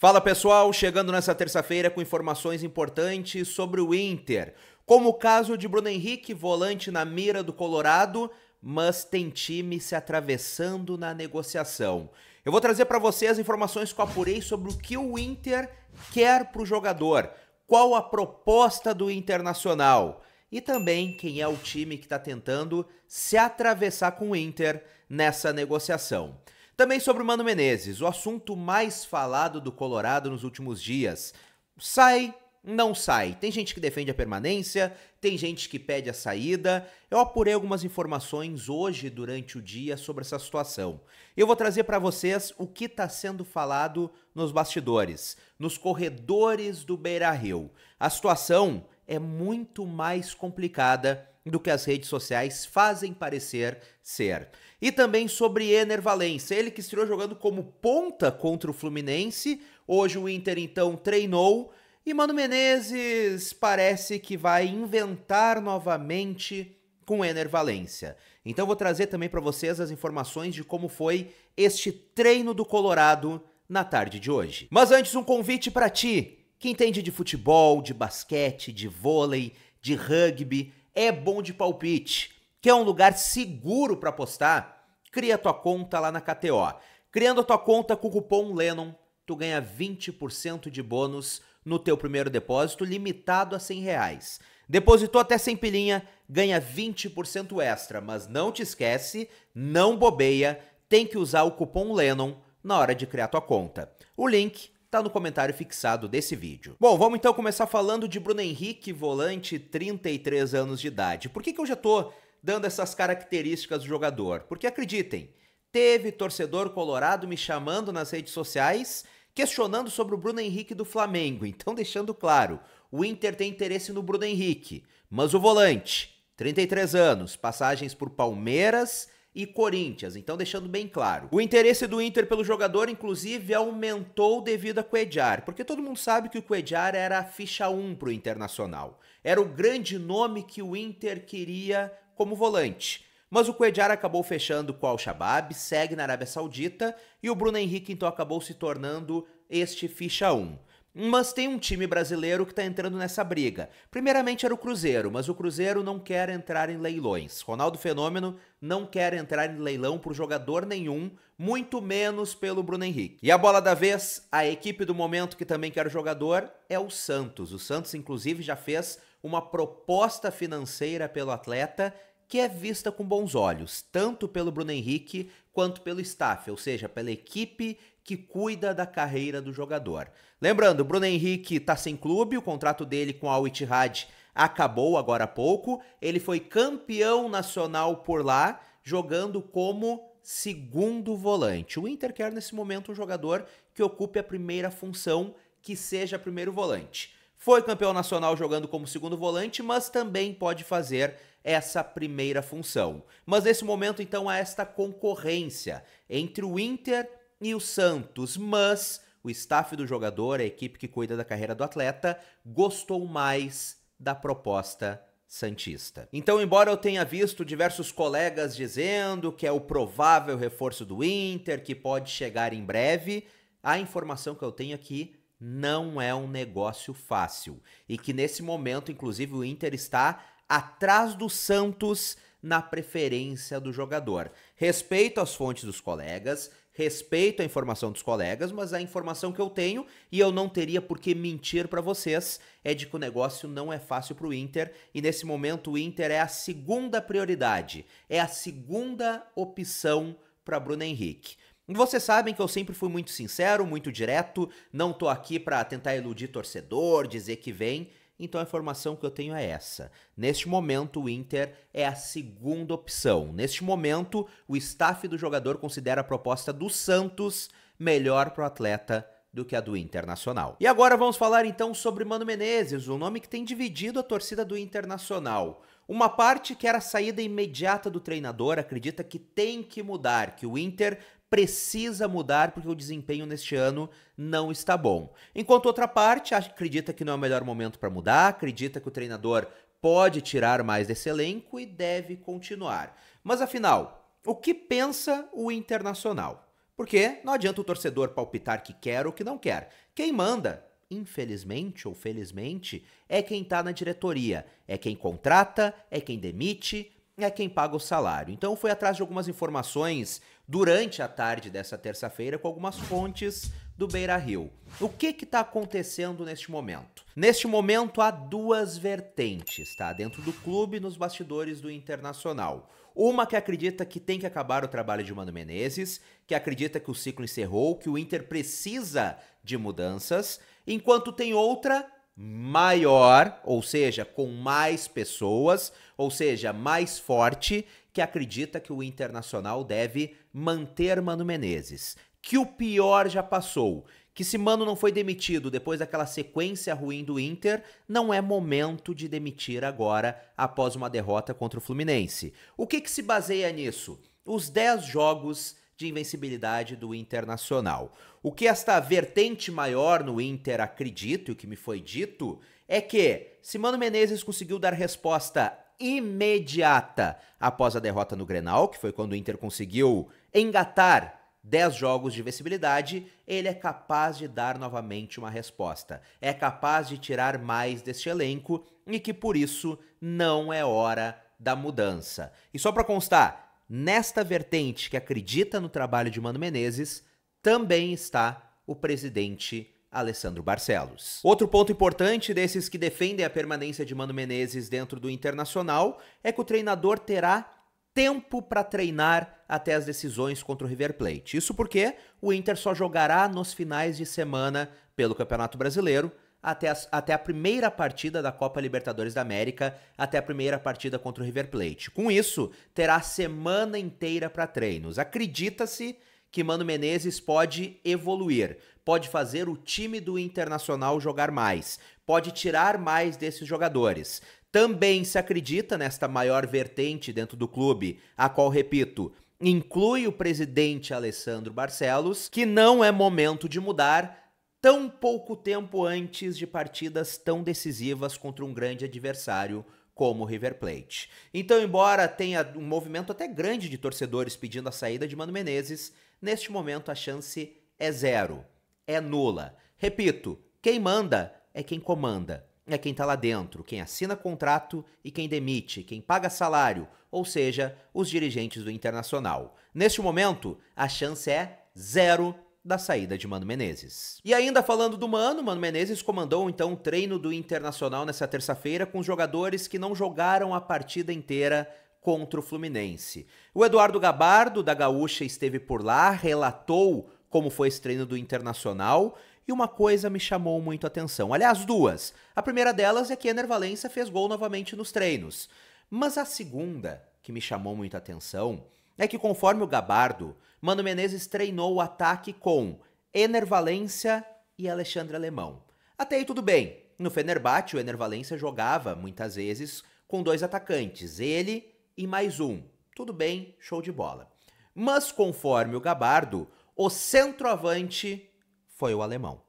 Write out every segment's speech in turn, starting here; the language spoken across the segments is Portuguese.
Fala pessoal, chegando nessa terça-feira com informações importantes sobre o Inter, como o caso de Bruno Henrique, volante na mira do Colorado, mas tem time se atravessando na negociação. Eu vou trazer para vocês informações que eu apurei sobre o que o Inter quer para o jogador, qual a proposta do Internacional e também quem é o time que está tentando se atravessar com o Inter nessa negociação. Também sobre o Mano Menezes, o assunto mais falado do Colorado nos últimos dias. Sai, não sai. Tem gente que defende a permanência, tem gente que pede a saída. Eu apurei algumas informações hoje durante o dia sobre essa situação. Eu vou trazer para vocês o que está sendo falado nos bastidores, nos corredores do Beira-Rio. A situação é muito mais complicada do que as redes sociais fazem parecer ser. E também sobre Ener Valencia, ele que estreou jogando como ponta contra o Fluminense, hoje o Inter então treinou e Mano Menezes parece que vai inventar novamente com Ener Valencia. Então vou trazer também para vocês as informações de como foi este treino do Colorado na tarde de hoje. Mas antes um convite para ti, que entende de futebol, de basquete, de vôlei, de rugby, é bom de palpite. Quer um lugar seguro para apostar? Cria tua conta lá na KTO. Criando a tua conta com o cupom Lennon, tu ganha 20% de bônus no teu primeiro depósito, limitado a 100 reais. Depositou até 100 pilinha, ganha 20% extra, mas não te esquece, não bobeia, tem que usar o cupom Lennon na hora de criar tua conta. O link tá no comentário fixado desse vídeo. Bom, vamos então começar falando de Bruno Henrique, volante, 33 anos de idade. Por que, que eu já tô dando essas características do jogador? Porque acreditem, teve torcedor colorado me chamando nas redes sociais questionando sobre o Bruno Henrique do Flamengo. Então, deixando claro, o Inter tem interesse no Bruno Henrique, mas o volante, 33 anos, passagens por Palmeiras e Corinthians, então deixando bem claro. O interesse do Inter pelo jogador, inclusive, aumentou devido a Cuejar, porque todo mundo sabe que o Cuejar era a ficha 1 para o Internacional. Era o grande nome que o Inter queria como volante. Mas o Cuejar acabou fechando com o Al-Shabaab, segue na Arábia Saudita, e o Bruno Henrique então acabou se tornando este ficha 1. Mas tem um time brasileiro que está entrando nessa briga. Primeiramente era o Cruzeiro, mas o Cruzeiro não quer entrar em leilões. Ronaldo Fenômeno não quer entrar em leilão por jogador nenhum, muito menos pelo Bruno Henrique. E a bola da vez, a equipe do momento que também quer o jogador é o Santos. O Santos, inclusive, já fez uma proposta financeira pelo atleta que é vista com bons olhos, tanto pelo Bruno Henrique quanto pelo staff, ou seja, pela equipe que cuida da carreira do jogador. Lembrando, Bruno Henrique está sem clube, o contrato dele com a Al Ittihad acabou agora há pouco. Ele foi campeão nacional por lá, jogando como segundo volante. O Inter quer nesse momento um jogador que ocupe a primeira função, que seja primeiro volante. Foi campeão nacional jogando como segundo volante, mas também pode fazer essa primeira função. Mas nesse momento, então, há esta concorrência entre o Inter e o Santos, mas o staff do jogador, a equipe que cuida da carreira do atleta, gostou mais da proposta Santista. Então, embora eu tenha visto diversos colegas dizendo que é o provável reforço do Inter, que pode chegar em breve, a informação que eu tenho aqui é não é um negócio fácil. E que nesse momento, inclusive, o Inter está atrás do Santos na preferência do jogador. Respeito às fontes dos colegas, respeito à informação dos colegas, mas a informação que eu tenho, e eu não teria por que mentir para vocês, é de que o negócio não é fácil para o Inter, e nesse momento o Inter é a segunda prioridade, é a segunda opção para Bruno Henrique. Vocês sabem que eu sempre fui muito sincero, muito direto, não tô aqui para tentar iludir torcedor, dizer que vem. Então a informação que eu tenho é essa. Neste momento, o Inter é a segunda opção. Neste momento, o staff do jogador considera a proposta do Santos melhor para o atleta do que a do Internacional. E agora vamos falar então sobre Mano Menezes, o um nome que tem dividido a torcida do Internacional. Uma parte que era a saída imediata do treinador acredita que tem que mudar, que o Inter precisa mudar porque o desempenho neste ano não está bom. Enquanto outra parte acredita que não é o melhor momento para mudar, acredita que o treinador pode tirar mais desse elenco e deve continuar. Mas afinal, o que pensa o Internacional? Porque não adianta o torcedor palpitar que quer ou que não quer. Quem manda infelizmente ou felizmente, é quem está na diretoria, é quem contrata, é quem demite, é quem paga o salário. Então foi atrás de algumas informações durante a tarde dessa terça-feira com algumas fontes do Beira Rio. O que está acontecendo neste momento? Neste momento há duas vertentes, tá? Dentro do clube, nos bastidores do Internacional. Uma que acredita que tem que acabar o trabalho de Mano Menezes, que acredita que o ciclo encerrou, que o Inter precisa de mudanças, enquanto tem outra maior, ou seja, com mais pessoas, ou seja, mais forte, que acredita que o Internacional deve manter Mano Menezes. Que o pior já passou. Que se Mano não foi demitido depois daquela sequência ruim do Inter, não é momento de demitir agora após uma derrota contra o Fluminense. O que, que se baseia nisso? Os 10 jogos de invencibilidade do Internacional. O que esta vertente maior no Inter acredito e o que me foi dito é que se Mano Menezes conseguiu dar resposta imediata após a derrota no Grenal, que foi quando o Inter conseguiu engatar 10 jogos de invencibilidade, ele é capaz de dar novamente uma resposta. É capaz de tirar mais deste elenco e que por isso não é hora da mudança. E só para constar, Nesta vertente que acredita no trabalho de Mano Menezes, também está o presidente Alessandro Barcelos. Outro ponto importante desses que defendem a permanência de Mano Menezes dentro do Internacional é que o treinador terá tempo para treinar até as decisões contra o River Plate. Isso porque o Inter só jogará nos finais de semana pelo Campeonato Brasileiro, até, até a primeira partida da Copa Libertadores da América, até a primeira partida contra o River Plate. Com isso, terá semana inteira para treinos. Acredita-se que Mano Menezes pode evoluir, pode fazer o time do Internacional jogar mais, pode tirar mais desses jogadores. Também se acredita nesta maior vertente dentro do clube, a qual, repito, inclui o presidente Alessandro Barcelos, que não é momento de mudar, tão pouco tempo antes de partidas tão decisivas contra um grande adversário como o River Plate. Então, embora tenha um movimento até grande de torcedores pedindo a saída de Mano Menezes, neste momento a chance é zero, é nula. Repito, quem manda é quem comanda, é quem está lá dentro, quem assina contrato e quem demite, quem paga salário, ou seja, os dirigentes do Internacional. Neste momento, a chance é zero da saída de Mano Menezes. E ainda falando do Mano, Mano Menezes comandou então o treino do Internacional nessa terça-feira com jogadores que não jogaram a partida inteira contra o Fluminense. O Eduardo Gabardo, da Gaúcha, esteve por lá, relatou como foi esse treino do Internacional e uma coisa me chamou muito a atenção. Aliás, duas. A primeira delas é que Ener Valencia fez gol novamente nos treinos. Mas a segunda, que me chamou muito a atenção, é que, conforme o Gabardo, Mano Menezes treinou o ataque com Enervalência e Alexandre Alemão. Até aí tudo bem. No Fenerbahçe, o Enervalência jogava, muitas vezes, com dois atacantes, ele e mais um. Tudo bem, show de bola. Mas, conforme o Gabardo, o centroavante foi o alemão.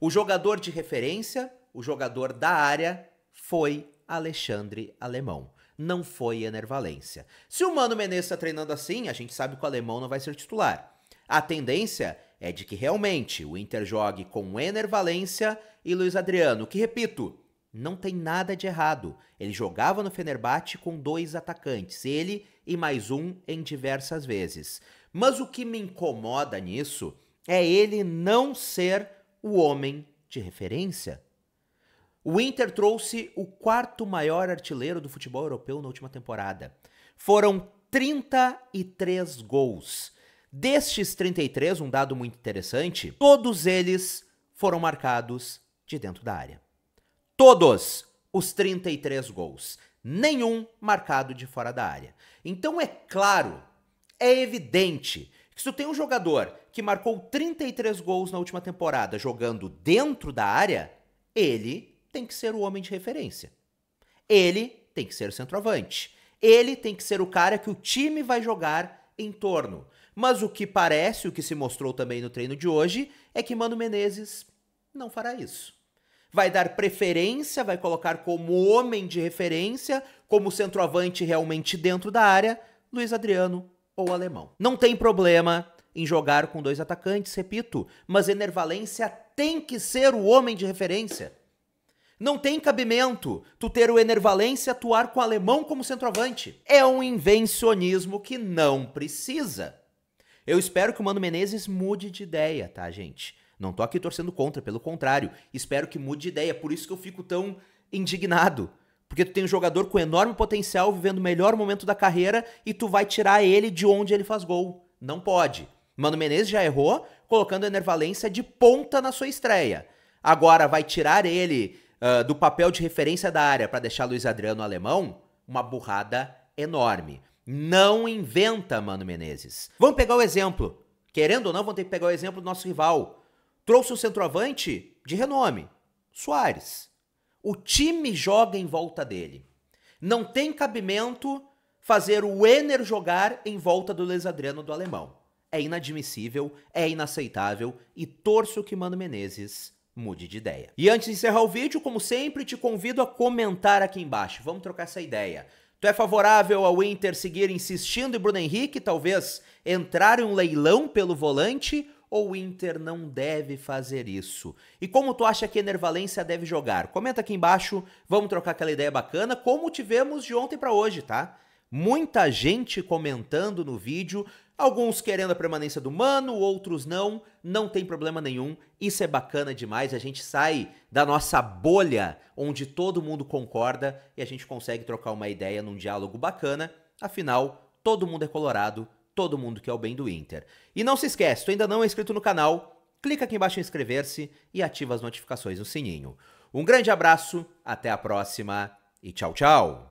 O jogador de referência, o jogador da área, foi Alexandre Alemão não foi enervalência. Se o Mano Menezes está treinando assim, a gente sabe que o alemão não vai ser titular. A tendência é de que realmente o Inter jogue com enervalência e Luiz Adriano, que repito, não tem nada de errado. Ele jogava no Fenerbahçe com dois atacantes, ele e mais um em diversas vezes. Mas o que me incomoda nisso é ele não ser o homem de referência. O Inter trouxe o quarto maior artilheiro do futebol europeu na última temporada. Foram 33 gols. Destes 33, um dado muito interessante, todos eles foram marcados de dentro da área. Todos os 33 gols. Nenhum marcado de fora da área. Então é claro, é evidente que se tu tem um jogador que marcou 33 gols na última temporada jogando dentro da área, ele tem que ser o homem de referência. Ele tem que ser o centroavante. Ele tem que ser o cara que o time vai jogar em torno. Mas o que parece, o que se mostrou também no treino de hoje, é que Mano Menezes não fará isso. Vai dar preferência, vai colocar como homem de referência, como centroavante realmente dentro da área, Luiz Adriano ou Alemão. Não tem problema em jogar com dois atacantes, repito, mas Enervalência tem que ser o homem de referência. Não tem cabimento tu ter o Enervalência atuar com o alemão como centroavante. É um invencionismo que não precisa. Eu espero que o Mano Menezes mude de ideia, tá, gente? Não tô aqui torcendo contra, pelo contrário. Espero que mude de ideia, por isso que eu fico tão indignado. Porque tu tem um jogador com enorme potencial vivendo o melhor momento da carreira e tu vai tirar ele de onde ele faz gol. Não pode. Mano Menezes já errou colocando o Enervalência de ponta na sua estreia. Agora vai tirar ele ah, do papel de referência da área para deixar Luiz Adriano alemão, uma burrada enorme. Não inventa, Mano Menezes. Vamos pegar o exemplo. Querendo ou não, vamos ter que pegar o exemplo do nosso rival. Trouxe um centroavante de renome, Soares. O time joga em volta dele. Não tem cabimento fazer o Ener jogar em volta do Luiz Adriano do Alemão. É inadmissível, é inaceitável e torço que Mano Menezes mude de ideia. E antes de encerrar o vídeo, como sempre, te convido a comentar aqui embaixo. Vamos trocar essa ideia. Tu é favorável ao Inter seguir insistindo e Bruno Henrique talvez entrar em um leilão pelo volante ou o Inter não deve fazer isso? E como tu acha que a Enervalência deve jogar? Comenta aqui embaixo, vamos trocar aquela ideia bacana, como tivemos de ontem para hoje, tá? Muita gente comentando no vídeo Alguns querendo a permanência do Mano, outros não, não tem problema nenhum. Isso é bacana demais, a gente sai da nossa bolha onde todo mundo concorda e a gente consegue trocar uma ideia num diálogo bacana. Afinal, todo mundo é colorado, todo mundo quer o bem do Inter. E não se esquece, tu ainda não é inscrito no canal, clica aqui embaixo em inscrever-se e ativa as notificações no sininho. Um grande abraço, até a próxima e tchau, tchau.